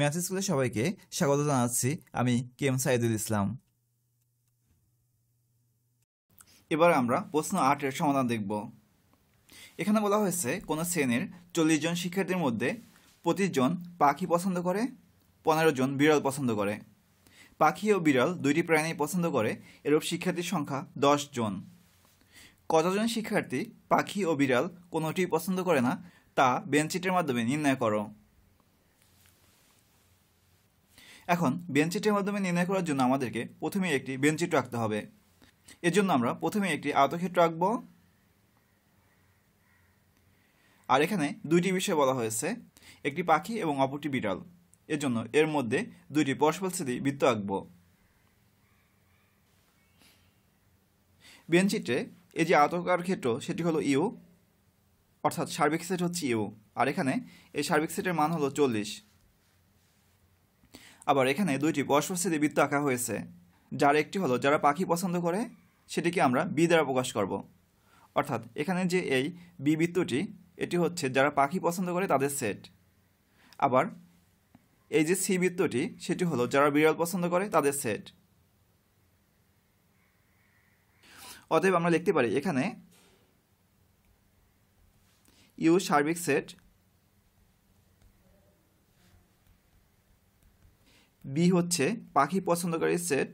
math স্কুলে সবাইকে স্বাগত জানাচ্ছি আমি কে এম সাইদুল ইসলাম এবার আমরা প্রশ্ন আটের সমাধান দেখব এখানে বলা হয়েছে কোনো শ্রেণীর চল্লিশ জন শিক্ষার্থীর মধ্যে জন পাখি পছন্দ করে পনেরো জন বিড়াল পছন্দ করে পাখি ও বিড়াল দুইটি প্রাণী পছন্দ করে এরূপ শিক্ষার্থীর সংখ্যা দশ জন কতজন শিক্ষার্থী পাখি ও বিড়াল কোনোটি পছন্দ করে না তা বেঞ্চিটের মাধ্যমে নির্ণয় করো এখন বেঞ্চিটের মাধ্যমে নির্ণয় করার জন্য আমাদেরকে প্রথমে একটি বেঞ্চিট রাখতে হবে এর জন্য আমরা প্রথমে একটি আয়তক্ষেত্র আঁকব আর এখানে দুইটি বিষয় বলা হয়েছে একটি পাখি এবং অপরটি বিড়াল এর জন্য এর মধ্যে দুইটি পরস্পর স্থিতি বৃত্ত আঁকব বেঞ্চিটে এই যে আতকার ক্ষেত্র সেটি হলো ইউ অর্থাৎ সার্বিক সেট হচ্ছে ইউ আর এখানে এই সার্বিক সেটের মান হলো চল্লিশ আবার এখানে দুইটি বয়স্পস্থিতি বৃত্ত আঁকা হয়েছে যার একটি হলো যারা পাখি পছন্দ করে সেটিকে আমরা বি দ্বারা প্রকাশ করব অর্থাৎ এখানে যে এই বি বৃত্তটি এটি হচ্ছে যারা পাখি পছন্দ করে তাদের সেট আবার এই যে সি বৃত্তটি সেটি হলো যারা বিড়াল পছন্দ করে তাদের সেট অতএব আমরা লিখতে পারি এখানে ইউ সার্বিক সেট বি হচ্ছে পাখি পছন্দকারী সেট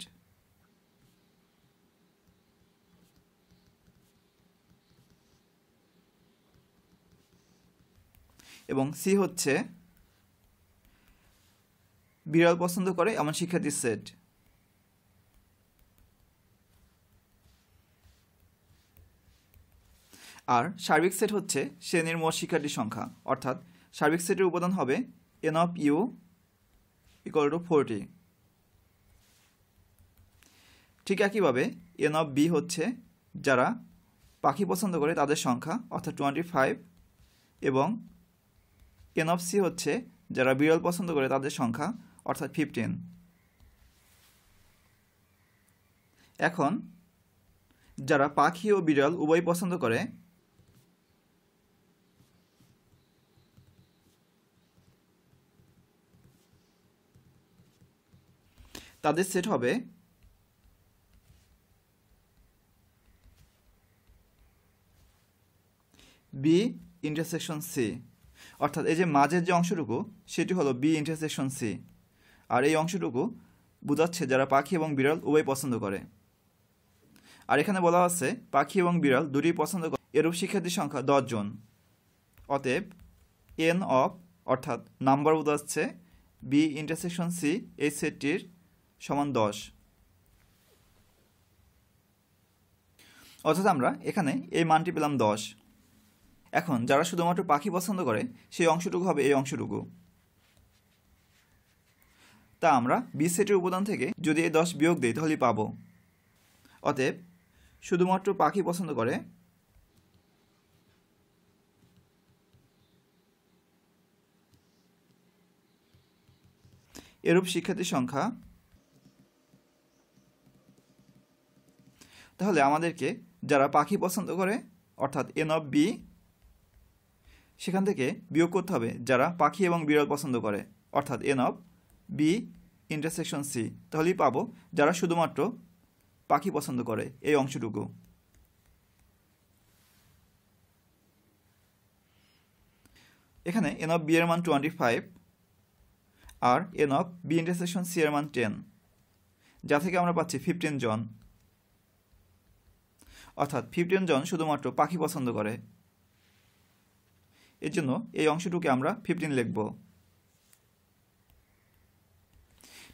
এবং সি হচ্ছে বিড়াল পছন্দ করে এমন শিক্ষার্থীর সেট আর সার্বিক সেট হচ্ছে শ্রেণীর মোট শিক্ষার্থীর সংখ্যা অর্থাৎ সার্বিক সেটের উপাদান হবে N of U equal to forty ঠিক একইভাবে এন অফ বি হচ্ছে যারা পাখি পছন্দ করে তাদের সংখ্যা অর্থাৎ টোয়েন্টি ফাইভ এবং এন অফ সি হচ্ছে যারা বিরল পছন্দ করে তাদের সংখ্যা অর্থাৎ ফিফটিন এখন যারা পাখি ও বিড়াল উভয় পছন্দ করে তাদের সেট হবে বি ইন্টারসেকশন সি অর্থাৎ এই যে মাঝের যে অংশটুকু সেটি হলো বি ইন্টারসেকশন সি আর এই অংশটুকু বোঝাচ্ছে যারা পাখি এবং বিড়াল উভয় পছন্দ করে আর এখানে বলা আছে পাখি এবং বিড়াল দুটি পছন্দ করে এরূপ শিক্ষার্থীর সংখ্যা দশজন অতএব এন অফ অর্থাৎ নাম্বার বোঝাচ্ছে বি ইন্টারসেকশন সি এই সেটটির সমান দশ অর্থাৎ আমরা এখানে এই মানটি পেলাম দশ এখন যারা শুধুমাত্র পাখি পছন্দ করে সেই অংশটুকু হবে এই অংশটুকু তা আমরা বি সেটের উপাদান থেকে যদি এই দশ বিয়োগ দিই তাহলে পাব অতএব শুধুমাত্র পাখি পছন্দ করে এরূপ শিক্ষার্থীর সংখ্যা তাহলে আমাদেরকে যারা পাখি পছন্দ করে অর্থাৎ এন অফ বি সেখান থেকে বিয়োগ করতে হবে যারা পাখি এবং বিড়াল পছন্দ করে অর্থাৎ N of B intersection C তাহলেই পাবো যারা শুধুমাত্র পাখি পছন্দ করে এই অংশটুকু এখানে এন অফ বি এর মান টোয়েন্টি ফাইভ আর N of B intersection C এর মান টেন যা থেকে আমরা পাচ্ছি ফিফটিন জন অর্থাৎ ফিফটিন জন শুধুমাত্র পাখি পছন্দ করে এর জন্য এই অংশটুকে আমরা ফিফটিন লিখব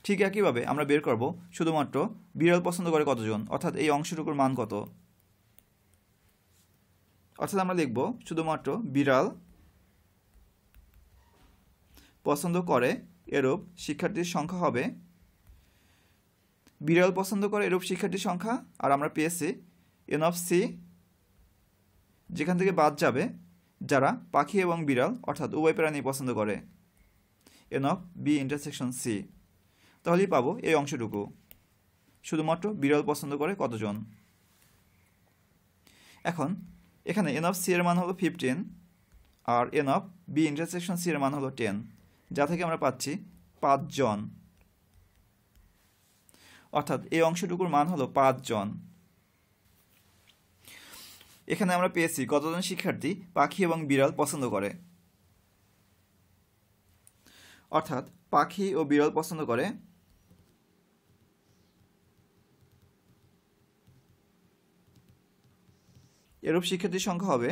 ঠিক একইভাবে আমরা বের করব শুধুমাত্র বিড়াল পছন্দ করে কতজন অর্থাৎ এই অংশটুকুর মান কত অর্থাৎ আমরা লিখব শুধুমাত্র বিড়াল পছন্দ করে এরূপ শিক্ষার্থীর সংখ্যা হবে বিড়াল পছন্দ করে এরূপ শিক্ষার্থীর সংখ্যা আর আমরা পেয়েছি এন অফ সি যেখান থেকে বাদ যাবে যারা পাখি এবং বিড়াল অর্থাৎ উভয় প্রাণী পছন্দ করে N of B intersection C তাহলেই পাবো এই অংশটুকু শুধুমাত্র বিড়াল পছন্দ করে কতজন এখন এখানে এন অফ সি এর মান হলো ফিফটিন আর N of B intersection C এর মান হলো টেন যা থেকে আমরা পাচ্ছি পাঁচজন অর্থাৎ এই অংশটুকুর মান হলো পাঁচজন এখানে আমরা পেয়েছি কতজন শিক্ষার্থী পাখি এবং বিড়াল পছন্দ করে অর্থাৎ পাখি ও বিড়াল পছন্দ করে এরূপ শিক্ষার্থীর সংখ্যা হবে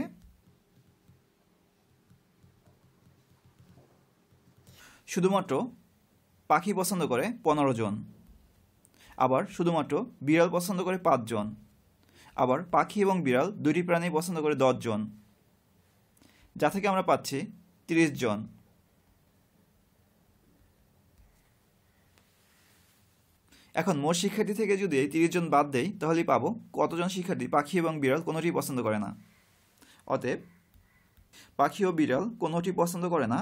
শুধুমাত্র পাখি পছন্দ করে পনেরো জন আবার শুধুমাত্র বিড়াল পছন্দ করে পাঁচজন আবার পাখি এবং বিড়াল দুটি প্রাণী পছন্দ করে জন যা থেকে আমরা পাচ্ছি তিরিশ জন এখন মোট শিক্ষার্থী থেকে যদি এই তিরিশ জন বাদ দেয় তাহলেই পাবো কতজন শিক্ষার্থী পাখি এবং বিড়াল কোনোটি পছন্দ করে না অতএব পাখি ও বিড়াল কোনোটি পছন্দ করে না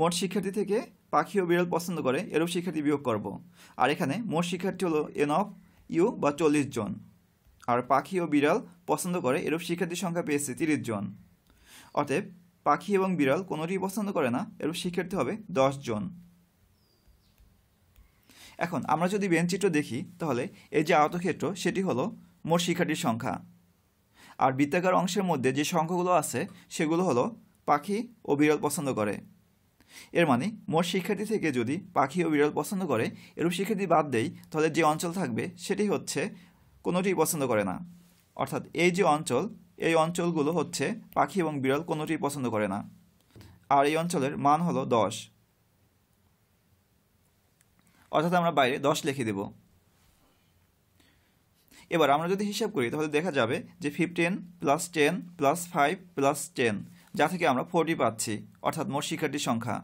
মোট শিক্ষার্থী থেকে পাখি ও বিড়াল পছন্দ করে এরূপ শিক্ষার্থী বিয়োগ করব আর এখানে মোট শিক্ষার্থী হলো এন অফ ইউ বা চল্লিশ জন আর পাখি ও বিড়াল পছন্দ করে এরূপ শিক্ষার্থীর সংখ্যা পেয়েছে তিরিশ জন অতএব পাখি এবং বিড়াল কোনোটি পছন্দ করে না এরূপ শিক্ষার্থী হবে দশ জন এখন আমরা যদি বেঞ্চিত্র দেখি তাহলে এই যে আয়তক্ষেত্র সেটি হলো মোট শিক্ষার্থীর সংখ্যা আর বৃত্তাকার অংশের মধ্যে যে সংখ্যাগুলো আছে সেগুলো হলো পাখি ও বিড়াল পছন্দ করে এর মানে মোট শিক্ষার্থী থেকে যদি পাখি ও বিড়াল পছন্দ করে এরূপ শিক্ষার্থী বাদ দেই তাহলে যে অঞ্চল থাকবে সেটি হচ্ছে কোনোটি পছন্দ করে না অর্থাৎ এই যে অঞ্চল এই অঞ্চলগুলো হচ্ছে পাখি এবং বিড়াল কোনোটি পছন্দ করে না আর এই অঞ্চলের মান হলো দশ অর্থাৎ আমরা বাইরে দশ লিখে দেব এবার আমরা যদি হিসাব করি তাহলে দেখা যাবে যে fifteen plus ten plus five plus ten যা থেকে আমরা ফোরটি পাচ্ছি অর্থাৎ মোট শিক্ষার্থীর সংখ্যা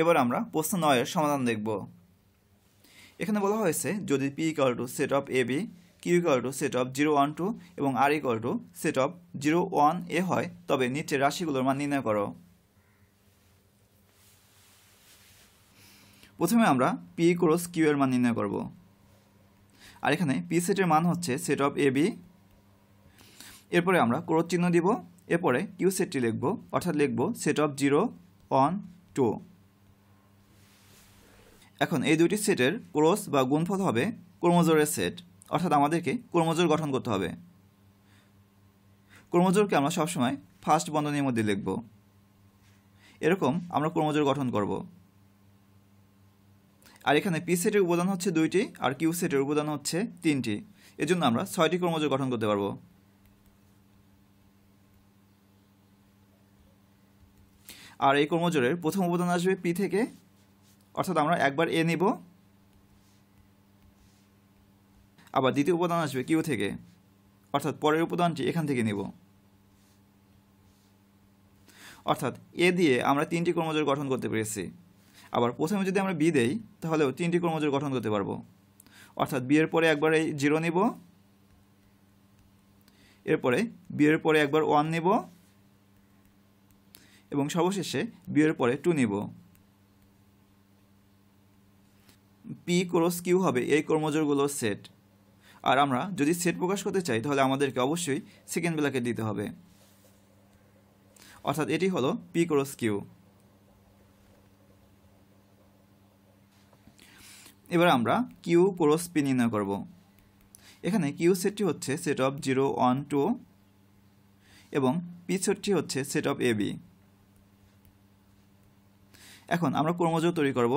এবার আমরা প্রশ্ন নয়ের সমাধান দেখব এখানে বলা হয়েছে যদি P equal to set of A B Q equal to set of zero one two এবং R equal to set of zero one A হয় তবে নিচের রাশিগুলোর মান নির্ণয় করো প্রথমে আমরা পি ক্রস কিউ এর মান নির্ণয় করবো আর এখানে পি সেটের মান হচ্ছে সেট অফ এ বি এরপরে আমরা ক্রোধ চিহ্ন দিব এরপরে কিউ সেটটি লিখব অর্থাৎ লিখব set of zero one two এখন এই দুটি সেটের ক্রোস বা গুণফল হবে ক্রোমোজোরের সেট অর্থাৎ আমাদেরকে ক্রোমোজোর গঠন করতে হবে ক্রোমোজোরকে আমরা সবসময় ফার্স্ট বন্ধনীর মধ্যে লিখব এরকম আমরা ক্রোমোজোর গঠন করব আর এখানে পি সেটের উপাদান হচ্ছে দুইটি আর কিউ সেটের উপাদান হচ্ছে তিনটি এজন্য আমরা ছয়টি কর্মজ গঠন করতে পারবো আর এই কর্মজোড়ের প্রথম উপাদান আসবে পি থেকে অর্থাৎ আমরা একবার এ নেব আবার দ্বিতীয় উপাদান আসবে কিউ থেকে অর্থাৎ পরের উপাদানটি এখান থেকে নেব অর্থাৎ এ দিয়ে আমরা তিনটি কর্মজোড় গঠন করতে পেরেছি আবার প্রথমে যদি আমরা বি দেই তাহলেও তিনটি কর্মজোড় গঠন করতে পারবো অর্থাৎ বিয়ের পরে একবার এই জিরো নিব এরপরে বিয়ের পরে একবার ওয়ান নিব এবং সর্বশেষে বিয়ের পরে টু নিব পি ক্রস কিউ হবে এই কর্মজোরগুলোর সেট আর আমরা যদি সেট প্রকাশ করতে চাই তাহলে আমাদেরকে অবশ্যই সেকেন্ড ব্ল্যাকেট দিতে হবে অর্থাৎ এটি হলো পি ক্রস কিউ এবার আমরা কিউ ক্রস পি নির্ণয় করব এখানে কিউ সেটটি হচ্ছে set of zero one two এবং পি সেটটি হচ্ছে সেট অফ এ বি এখন আমরা ক্রমজোর তৈরি করব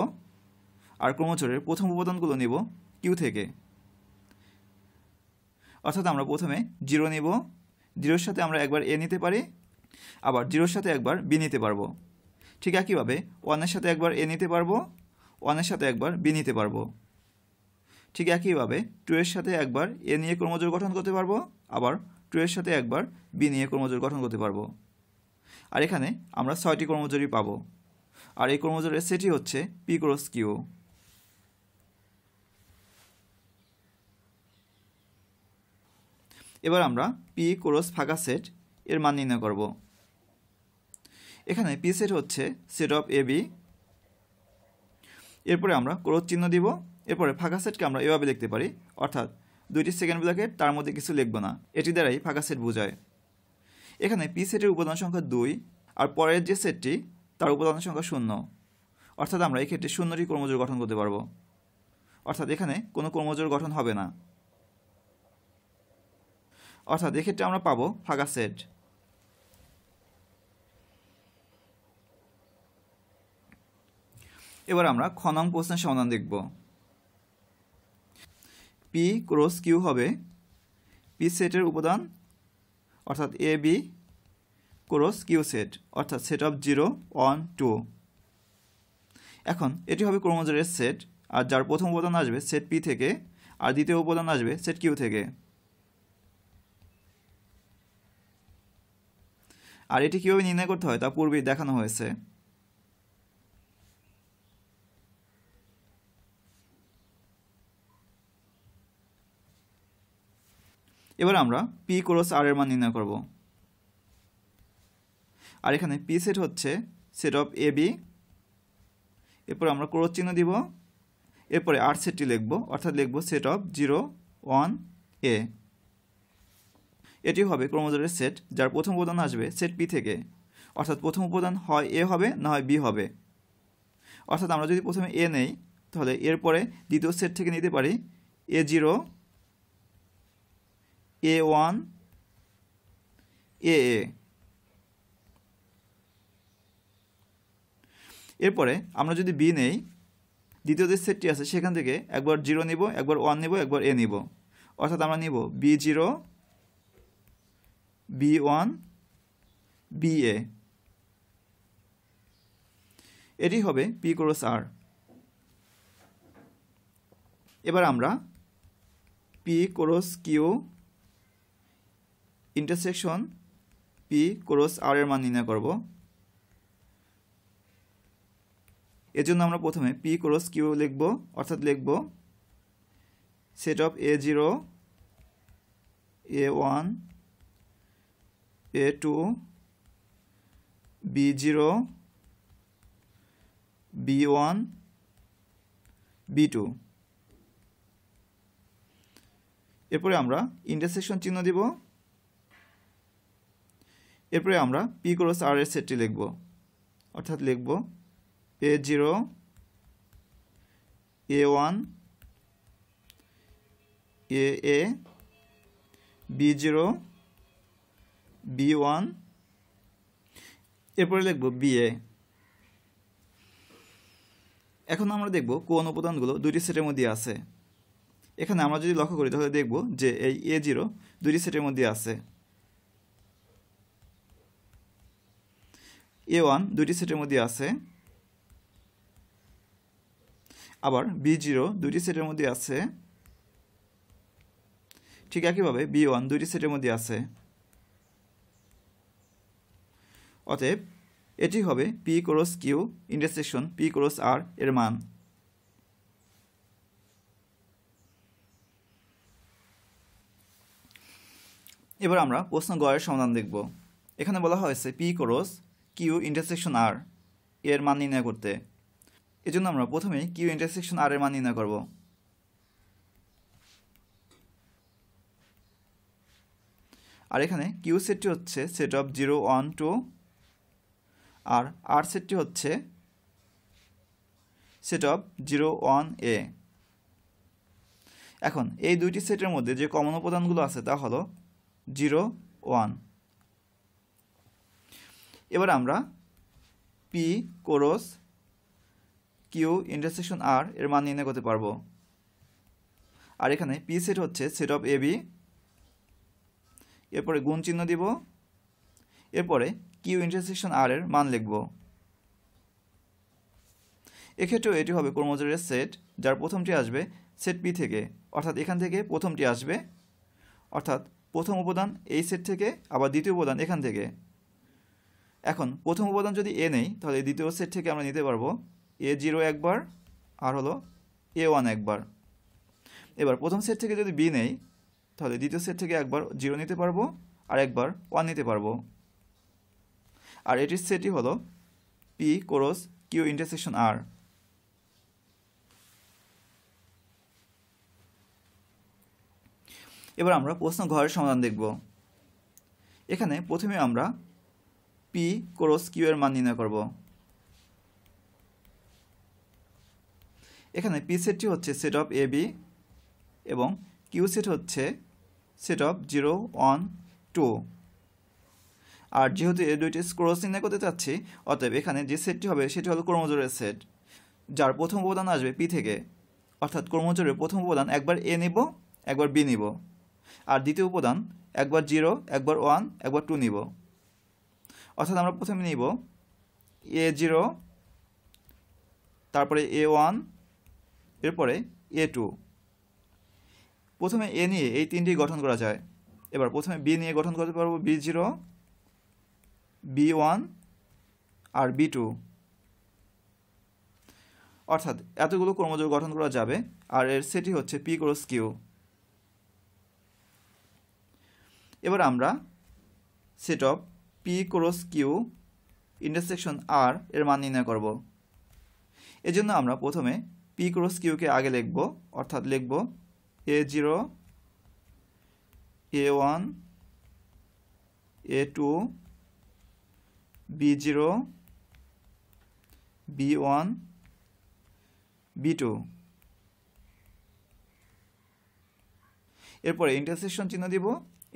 আর ক্রমজোরের প্রথম উপাদানগুলো নিব কিউ থেকে অর্থাৎ আমরা প্রথমে জিরো নিব জিরোর সাথে আমরা একবার এ নিতে পারি আবার জিরোর সাথে একবার বি নিতে পারবো ঠিক একইভাবে ওয়ানের সাথে একবার এ নিতে পারবো ওয়ানের সাথে একবার বি নিতে পারবো ঠিক একইভাবে টু এর সাথে একবার এ নিয়ে কর্মজোর গঠন করতে পারবো আবার টু এর সাথে একবার বি নিয়ে কর্মজোর গঠন করতে পারবো আর এখানে আমরা ছয়টি কর্মজোরই পাবো আর এই কর্মজোরের সেটি হচ্ছে পি ক্রস কিউ এবার আমরা পি ক্রস ফাঁকা সেট এর মান নির্ণয় করব এখানে পি সেট হচ্ছে সেট অফ এ বি এরপরে আমরা ক্রোধ চিহ্ন দিব এরপরে ফাঁকা সেটকে আমরা এভাবে লিখতে পারি অর্থাৎ দুইটি সেকেন্ড ব্লকে তার মধ্যে কিছু লিখব না এটি দ্বারাই ফাঁকা সেট বোঝায় এখানে পি সেটের উপাদান সংখ্যা দুই আর পরের যে সেটটি তার উপাদান সংখ্যা শূন্য অর্থাৎ আমরা এক্ষেত্রে শূন্যটি কর্মজোর গঠন করতে পারবো অর্থাৎ এখানে কোনো কর্মজোর গঠন হবে না অর্থাৎ এক্ষেত্রে আমরা পাবো ফাঁকা সেট এবার আমরা খ নং প্রশ্নের সমাধান দেখব পি ক্রস কিউ হবে পি সেটের উপাদান অর্থাৎ A B cross Q set অর্থাৎ set of zero one two এখন এটি হবে ক্রোমোজোরের সেট আর যার প্রথম উপাদান আসবে সেট পি থেকে আর দ্বিতীয় উপাদান আসবে সেট কিউ থেকে আর এটি কীভাবে নির্ণয় করতে হয় তা পূর্বেই দেখানো হয়েছে এবার আমরা পি ক্রস আর এর মান নির্ণয় করব আর এখানে পি সেট হচ্ছে সেট অফ এ বি এরপর আমরা ক্রস চিহ্ন দিব এরপরে আর সেটটি লিখব অর্থাৎ লিখব set of zero one A এটি হবে ক্রমজোরের সেট যার প্রথম উপাদান আসবে সেট পি থেকে অর্থাৎ প্রথম উপাদান হয় এ হবে না হয় বি হবে অর্থাৎ আমরা যদি প্রথমে এ নেই তাহলে এরপরে দ্বিতীয় সেট থেকে নিতে পারি এ জিরো এ ওয়ান এ এ এরপরে আমরা যদি বি নেই দ্বিতীয় যে সেটটি আছে সেখান থেকে একবার জিরো নিব একবার ওয়ান নিব একবার এ নিব অর্থাৎ আমরা নিব B zero B one B A এটি হবে পি ক্রস আর এবার আমরা P cross Q intersection P cross R এর মান নির্ণয় করব জন্য আমরা প্রথমে পি ক্রস কিউ লিখব অর্থাৎ লিখব set of A zero A one A two B zero B one B two এরপরে আমরা ইন্টারসেকশন চিহ্ন দিব এরপরে আমরা পি ক্রস আর এর সেটটি লিখব অর্থাৎ লিখব A zero A one A A B zero B one এরপরে লিখব এ এখন আমরা দেখব কোন উপাদানগুলো দুটি সেটের মধ্যে আছে এখানে আমরা যদি লক্ষ্য করি তাহলে দেখব যে এই এ জিরো দুটি সেটের মধ্যে আছে এ ওয়ান দুইটি সেটের মধ্যে আছে আবার বি জিরো দুইটি সেটের মধ্যে আছে ঠিক একইভাবে বি ওয়ান দুইটি সেটের মধ্যে আছে অতএব এটি হবে P cross Q intersection P cross R এর মান এবার আমরা প্রশ্ন গয়ের সমাধান দেখব এখানে বলা হয়েছে P cross Q intersection R এর মান নির্ণয় করতে এজন্য আমরা প্রথমে কিউ ইন্টারসেকশন আর এর মান নির্ণয় করব আর এখানে কিউ সেটটি হচ্ছে set of zero one two আর আর সেটটি হচ্ছে set of zero one A এখন এই দুইটি সেটের মধ্যে যে কমন উপাদানগুলো আছে তা হলো জিরো ওয়ান এবার আমরা P cross Q intersection R এর মান নির্ণয় করতে পারবো আর এখানে পি সেট হচ্ছে সেট অফ এ বি এরপরে গুণ চিহ্ন দিব এরপরে কিউ ইন্টারসেকশন আর এর মান লিখব এক্ষেত্রেও এটি হবে কর্মচারীর সেট যার প্রথমটি আসবে সেট পি থেকে অর্থাৎ এখান থেকে প্রথমটি আসবে অর্থাৎ প্রথম উপাদান এই সেট থেকে আবার দ্বিতীয় উপাদান এখান থেকে এখন প্রথম উপাদান যদি এ নেই তাহলে দ্বিতীয় সেট থেকে আমরা নিতে পারবো এ জিরো একবার আর হলো এ ওয়ান একবার এবার প্রথম সেট থেকে যদি বি নেই তাহলে দ্বিতীয় সেট থেকে একবার জিরো নিতে পারবো আর একবার ওয়ান নিতে পারবো আর এটির সেটই হলো P cross Q intersection R এবার আমরা প্রশ্ন ঘরের সমাধান দেখব এখানে প্রথমে আমরা পি ক্রস কিউ এর মান নির্ণয় করব এখানে পি সেটটি হচ্ছে সেট অফ এ বি এবং কিউ সেট হচ্ছে set of zero one two আর যেহেতু এই দুইটি ক্রস নির্ণয় করতে চাচ্ছি অতএব এখানে যে সেটটি হবে সেটি হলো কর্মজোরের সেট যার প্রথম উপাদান আসবে পি থেকে অর্থাৎ কর্মজোরের প্রথম উপাদান একবার এ নিব একবার বি নিব আর দ্বিতীয় উপাদান একবার জিরো একবার ওয়ান একবার টু নিব অর্থাৎ আমরা প্রথমে নিব এ জিরো তারপরে এ ওয়ান এরপরে এ টু প্রথমে এ নিয়ে এই তিনটি গঠন করা যায় এবার প্রথমে বি নিয়ে গঠন করতে পারবো বি জিরো বি ওয়ান আর বি টু অর্থাৎ এতগুলো কর্মযোগ গঠন করা যাবে আর এর সেটি হচ্ছে পি ক্রস কিউ এবার আমরা set of P cross Q intersection R এর মান নির্ণয় করব এজন্য আমরা প্রথমে পি ক্রস কে আগে লিখব অর্থাৎ লিখব A zero A one A two B zero B one B two এরপরে ইন্টারসেকশন চিহ্ন দিব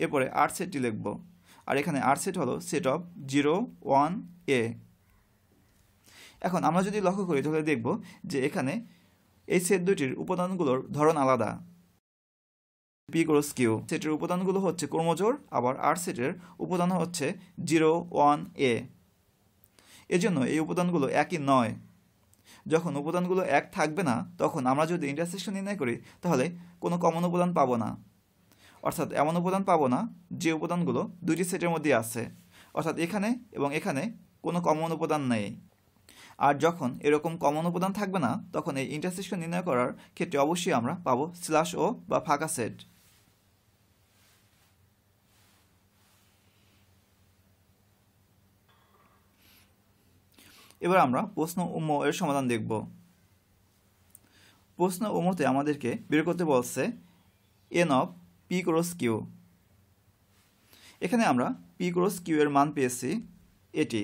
এরপরে আর সেটটি লিখব আর এখানে আর সেট হলো set of zero one A এখন আমরা যদি লক্ষ্য করি তাহলে দেখব যে এখানে এই সেট দুটির উপাদানগুলোর ধরন আলাদা পি ক্রস কিউ সেটের উপাদানগুলো হচ্ছে কর্মজোর আবার আর সেটের উপাদান হচ্ছে জিরো ওয়ান এ এজন্য এই উপাদানগুলো একই নয় যখন উপাদানগুলো এক থাকবে না তখন আমরা যদি ইন্টারসেকশন নির্ণয় করি তাহলে কোনো কমন উপাদান পাবো না অর্থাৎ এমন উপাদান পাবো না যে উপাদানগুলো দুইটি সেটের মধ্যে আছে অর্থাৎ এখানে এবং এখানে কোনো কমন উপাদান নেই আর যখন এরকম কমন উপাদান থাকবে না তখন এই ইন্টারসেকশন নির্ণয় করার ক্ষেত্রে অবশ্যই আমরা পাবো স্ল্যাশ ও বা ফাঁকা সেট এবার আমরা প্রশ্ন উম এর সমাধান দেখব প্রশ্ন উমতে আমাদেরকে বের করতে বলছে N of p cross Q এখানে আমরা p ক্রস q এর মান পেয়েছি এটি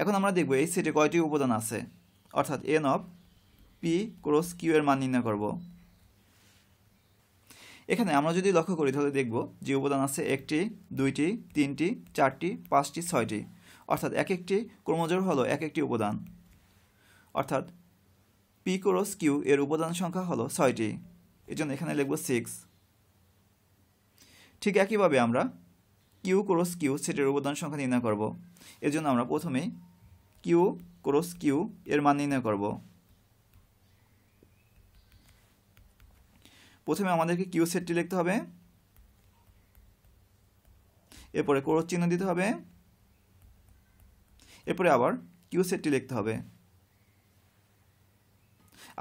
এখন আমরা দেখব এই সেটে কয়টি উপাদান আছে অর্থাৎ N of P cross q এর মান নির্ণয় করব এখানে আমরা যদি লক্ষ্য করি তাহলে দেখব যে উপাদান আছে একটি দুইটি তিনটি চারটি পাঁচটি ছয়টি অর্থাৎ এক একটি ক্রমজোর হলো এক একটি উপাদান অর্থাৎ পি ক্রস কিউ এর উপাদান সংখ্যা হলো ছয়টি এজন্য এখানে লিখব সিক্স ঠিক একইভাবে আমরা কিউ ক্রোস কিউ সেটের উপাদান সংখ্যা নির্ণয় করব জন্য আমরা প্রথমে কিউ ক্রোস কিউ এর মান নির্ণয় করব প্রথমে আমাদেরকে কিউ সেটটি লিখতে হবে এরপরে ক্রোস চিহ্ন দিতে হবে এরপরে আবার কিউ সেটটি লিখতে হবে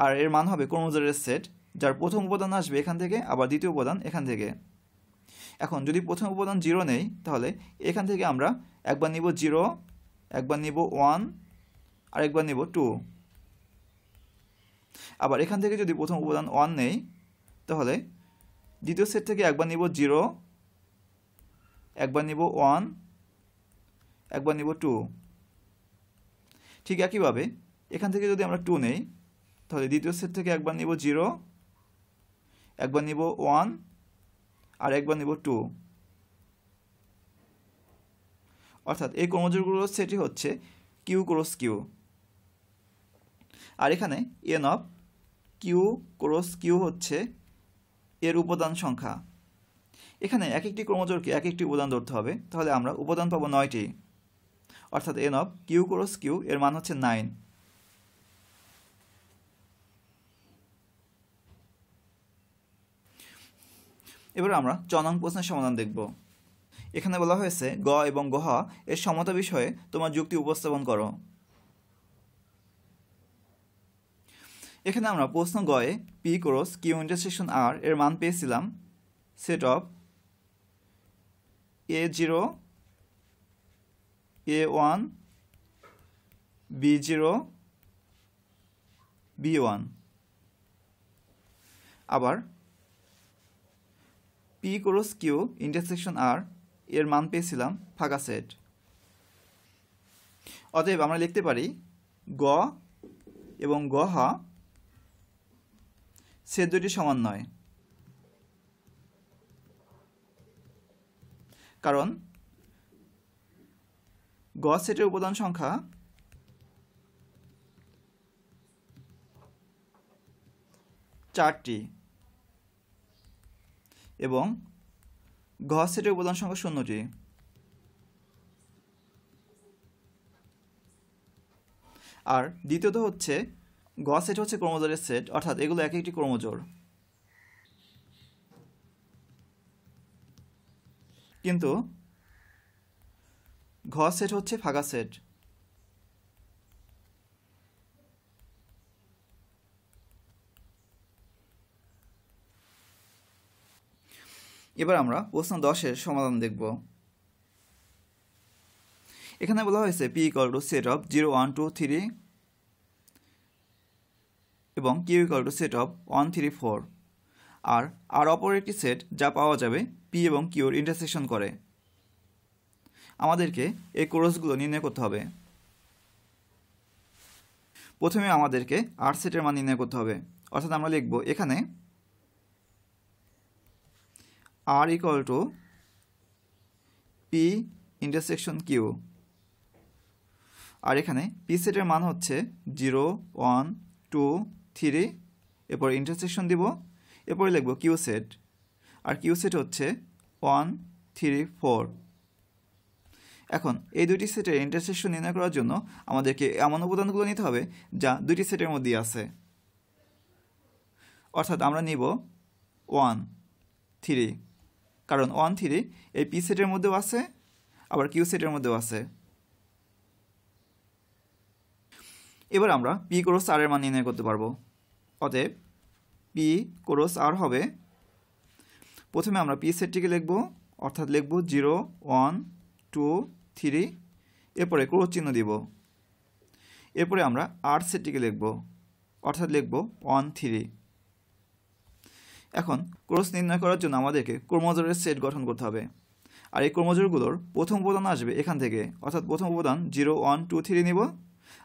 আর এর মান হবে ক্রোমোজারের সেট যার প্রথম উপাদান আসবে এখান থেকে আবার দ্বিতীয় উপাদান এখান থেকে এখন যদি প্রথম উপাদান জিরো নেই তাহলে এখান থেকে আমরা একবার নিব জিরো একবার নিব ওয়ান আর একবার নিব টু আবার এখান থেকে যদি প্রথম উপাদান ওয়ান নেই তাহলে দ্বিতীয় সেট থেকে একবার নিব জিরো একবার নিব ওয়ান একবার নিব টু ঠিক একইভাবে এখান থেকে যদি আমরা টু নেই তাহলে দ্বিতীয় সেট থেকে একবার নিব জিরো একবার নিব ওয়ান আর একবার নিব টু অর্থাৎ এই ক্রমজোড়গুলোর সেটি হচ্ছে কিউ ক্রস কিউ আর এখানে N of Q cross Q হচ্ছে এর উপাদান সংখ্যা এখানে এক একটি ক্রমজোরকে এক একটি উপাদান ধরতে হবে তাহলে আমরা উপাদান পাবো নয়টি অর্থাৎ N of Q cross Q এর মান হচ্ছে নাইন এবার আমরা চনাং প্রশ্নের সমাধান দেখব এখানে বলা হয়েছে গ এবং গহ এর সমতা বিষয়ে তোমার যুক্তি উপস্থাপন করো এখানে আমরা প্রশ্ন গয়ে P cross Q intersection R এর মান পেয়েছিলাম set of A zero A one B zero B one আবার P cross Q intersection R এর মান পেয়েছিলাম ফাঁকা সেট অতএব আমরা লিখতে পারি গ এবং গ হ সেট দুটি সমান নয় কারণ গ সেটের উপাদান সংখ্যা চারটি এবং ঘ সেটের উপাদান সংখ্যা শূন্যটি আর দ্বিতীয়ত হচ্ছে ঘ সেট হচ্ছে ক্রমজোরের সেট অর্থাৎ এগুলো এক একটি ক্রমজোর কিন্তু ঘ সেট হচ্ছে ফাঁকা সেট এবার আমরা প্রশ্ন দশের সমাধান দেখব এখানে বলা হয়েছে P equal to set of zero one two three এবং Q equal to set of one three four আর আর অপর একটি সেট যা পাওয়া যাবে পি এবং কিউর ইন্টারসেকশন করে আমাদেরকে এই কোর্সগুলো নির্ণয় করতে হবে প্রথমে আমাদেরকে আর সেটের মান নির্ণয় করতে হবে অর্থাৎ আমরা লিখব এখানে r equal to p intersection Q আর এখানে পি সেটের মান হচ্ছে জিরো ওয়ান টু থ্রি এরপর ইন্টারসেকশন দিব এরপরে লিখব কিউ সেট আর কিউ সেট হচ্ছে ওয়ান থ্রি ফোর এখন এই দুটি সেটের ইন্টারসেকশন নির্ণয় করার জন্য আমাদেরকে এমন উপাদানগুলো নিতে হবে যা দুটি সেটের মধ্যে আছে অর্থাৎ আমরা নিব ওয়ান থ্রি কারণ ওয়ান থ্রি এই পি সেটের মধ্যেও আছে আবার কিউ সেটের মধ্যেও আছে এবার আমরা পি ক্রোস আর এর মান নির্ণয় করতে পারবো অতএব পি ক্রোস আর হবে প্রথমে আমরা পি সেটটিকে লিখব অর্থাৎ লিখব জিরো ওয়ান টু থ্রি এরপরে ক্রোস চিহ্ন দিব এরপরে আমরা আর সেটটিকে লিখব অর্থাৎ লিখব ওয়ান থ্রি এখন ক্রস নির্ণয় করার জন্য আমাদেরকে ক্রোমোজোরের সেট গঠন করতে হবে আর এই ক্রোমোজোরগুলোর প্রথম উপাদান আসবে এখান থেকে অর্থাৎ প্রথম উপাদান জিরো ওয়ান টু থ্রি নিব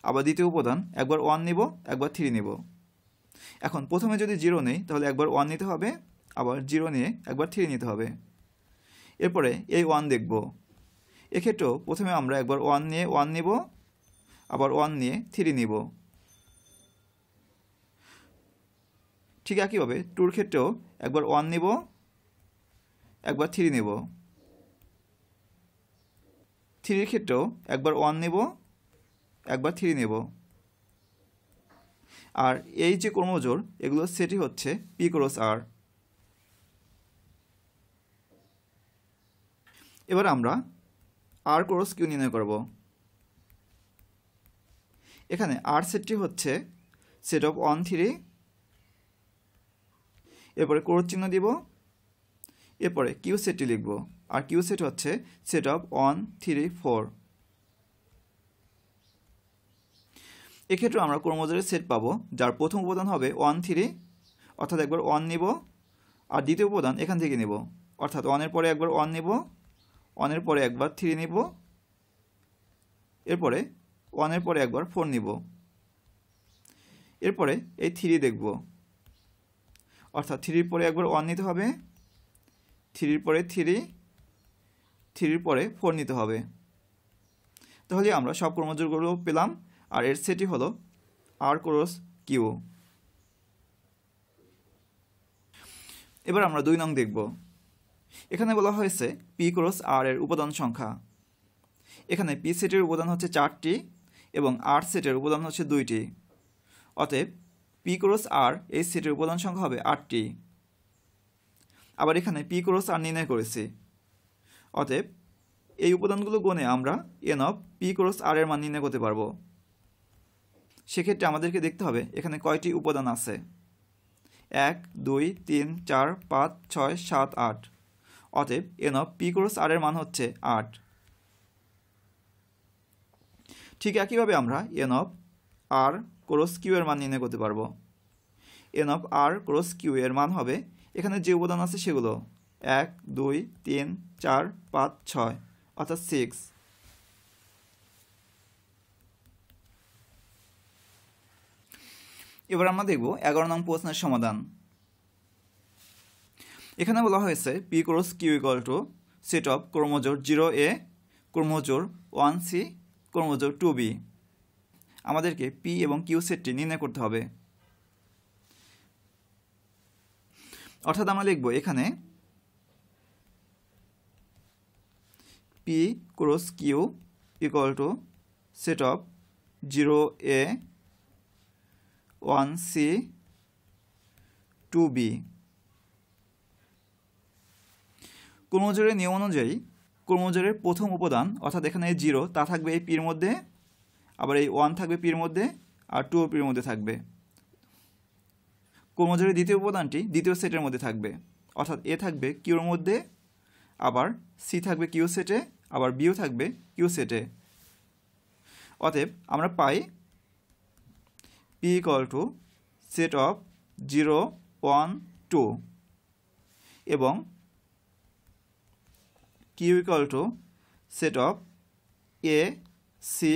আবার দ্বিতীয় উপাদান একবার ওয়ান নিব একবার থ্রি নিব এখন প্রথমে যদি জিরো নেই তাহলে একবার ওয়ান নিতে হবে আবার জিরো নিয়ে একবার থ্রি নিতে হবে এরপরে এই ওয়ান দেখব এক্ষেত্রেও প্রথমে আমরা একবার ওয়ান নিয়ে ওয়ান নিব আবার ওয়ান নিয়ে থ্রি নিব ঠিক একইভাবে টুর ক্ষেত্রেও একবার ওয়ান নেব একবার থ্রি নেব থ্রির ক্ষেত্রেও একবার ওয়ান নেব একবার থ্রি নেব আর এই যে কর্মজোর এগুলো সেটি হচ্ছে পি ক্রস আর এবার আমরা আর ক্রস কিউ নির্ণয় করব এখানে আর সেটটি হচ্ছে সেট অফ ওয়ান থ্রি এরপরে ক্রোধ চিহ্ন দিব এরপরে কিউ সেটটি লিখব আর কিউ সেট হচ্ছে set of one three four এক্ষেত্রে আমরা কর্মজোরের সেট পাবো যার প্রথম উপাদান হবে ওয়ান থ্রি অর্থাৎ একবার ওয়ান নিব আর দ্বিতীয় উপাদান এখান থেকে নিব অর্থাৎ ওয়ানের পরে একবার ওয়ান নিব ওয়ানের পরে একবার থ্রি নিব এরপরে ওয়ানের পরে একবার ফোর নিব এরপরে এই থ্রি দেখব অর্থাৎ থ্রির পরে একবার ওয়ান নিতে হবে থ্রির পরে থ্রি থ্রির পরে ফোর নিতে হবে তাহলে আমরা সব কর্মজোরগুলো পেলাম আর এর সেটি হলো আর ক্রস কিউ এবার আমরা দুই নং দেখব এখানে বলা হয়েছে পি ক্রস আর এর উপাদান সংখ্যা এখানে পি সেটের উপাদান হচ্ছে চারটি এবং আর সেটের উপাদান হচ্ছে দুইটি অতএব পি ক্রস আর এই সেটের উপাদান সংখ্যা হবে আটটি আবার এখানে পি ক্রস আর নির্ণয় করেছি অতএব এই উপাদানগুলো গণে আমরা N of P cross R এর মান নির্ণয় করতে পারবো সেক্ষেত্রে আমাদেরকে দেখতে হবে এখানে কয়টি উপাদান আছে এক দুই তিন চার পাঁচ ছয় সাত আট অতএব N of P cross R এর মান হচ্ছে আট ঠিক একইভাবে আমরা N of R cross Q এর মান নির্ণয় করতে পারবো N of R cross Q এর মান হবে এখানে যে উপাদান আছে সেগুলো এক দুই তিন চার পাঁচ ছয় অর্থাৎ সিক্স এবার আমরা দেখব এগারো নং প্রশ্নের সমাধান এখানে বলা হয়েছে P cross Q equal to set of ক্রোমোজোর জিরো এ ক্রোমোজোর ওয়ান সি ক্রোমোজোর টু বি আমাদেরকে পি এবং কিউ সেটটি নির্ণয় করতে হবে অর্থাৎ আমরা লিখব এখানে P cross Q equal to set of zero A one C two B কর্মজোরের নিয়ম অনুযায়ী কর্মজোরের প্রথম উপাদান অর্থাৎ এখানে জিরো তা থাকবে এই পির মধ্যে আবার এই ওয়ান থাকবে পির মধ্যে আর টু ও পির মধ্যে থাকবে কর্মচারীর দ্বিতীয় উপাদানটি দ্বিতীয় সেটের মধ্যে থাকবে অর্থাৎ এ থাকবে কিউর মধ্যে আবার সি থাকবে কিউ সেটে আবার বিও থাকবে কিউ সেটে অতএব আমরা পাই P equal to set of zero one two এবং Q equal to set of A C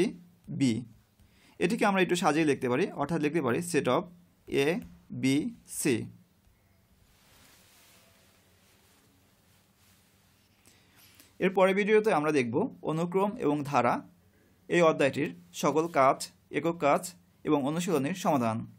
B এটিকে আমরা একটু সাজিয়ে লিখতে পারি অর্থাৎ লিখতে পারি set of A B C এর পরের ভিডিওতে আমরা দেখব অনুক্রম এবং ধারা এই অধ্যায়টির সকল কাজ একক কাজ এবং অনুশীলনের সমাধান